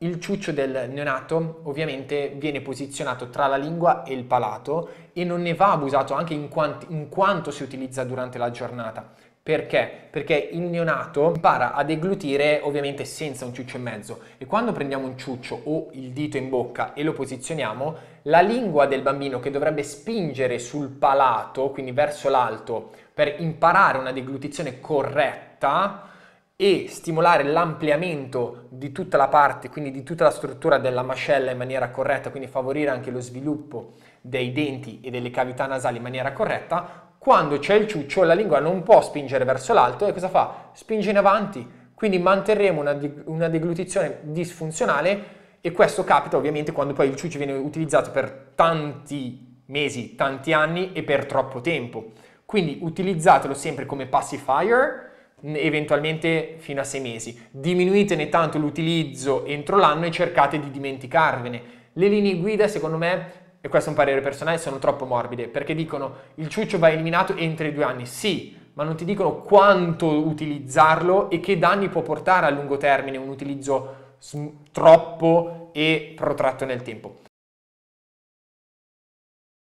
Il ciuccio del neonato ovviamente viene posizionato tra la lingua e il palato e non ne va abusato anche in, quanti, in quanto si utilizza durante la giornata. Perché? Perché il neonato impara a deglutire ovviamente senza un ciuccio in mezzo e quando prendiamo un ciuccio o il dito in bocca e lo posizioniamo, la lingua del bambino che dovrebbe spingere sul palato, quindi verso l'alto, per imparare una deglutizione corretta e stimolare l'ampliamento di tutta la parte, quindi di tutta la struttura della mascella in maniera corretta, quindi favorire anche lo sviluppo dei denti e delle cavità nasali in maniera corretta, quando c'è il ciuccio la lingua non può spingere verso l'alto e cosa fa? Spinge in avanti, quindi manterremo una, una deglutizione disfunzionale e questo capita ovviamente quando poi il ciuccio viene utilizzato per tanti mesi, tanti anni e per troppo tempo. Quindi utilizzatelo sempre come pacifier eventualmente fino a sei mesi. Diminuitene tanto l'utilizzo entro l'anno e cercate di dimenticarvene. Le linee guida, secondo me, e questo è un parere personale, sono troppo morbide perché dicono il ciuccio va eliminato entro i due anni. Sì, ma non ti dicono quanto utilizzarlo e che danni può portare a lungo termine un utilizzo troppo e protratto nel tempo.